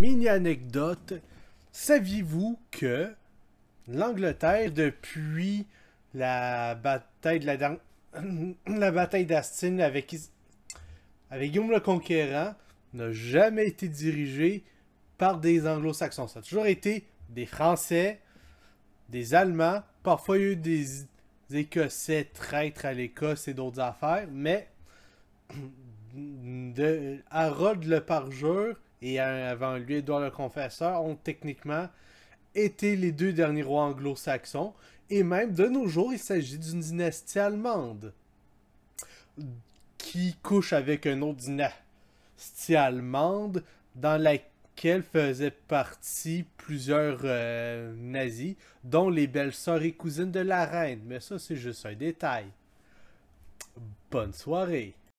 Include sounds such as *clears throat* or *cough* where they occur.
mini-anecdote. Saviez-vous que l'Angleterre, depuis la bataille de la, *clears throat* bataille d'Astin avec, avec Guillaume le Conquérant, n'a jamais été dirigée par des anglo-saxons. Ça a toujours été des Français, des Allemands, parfois il y a eu des Écossais traîtres à l'Écosse et d'autres affaires, mais *clears throat* de Harold le Parjure et avant lui Édouard le Confesseur ont techniquement été les deux derniers rois anglo-saxons, et même de nos jours, il s'agit d'une dynastie allemande qui couche avec une autre dynastie allemande dans laquelle faisaient partie plusieurs euh, nazis, dont les belles-sœurs et cousines de la reine. Mais ça, c'est juste un détail. Bonne soirée.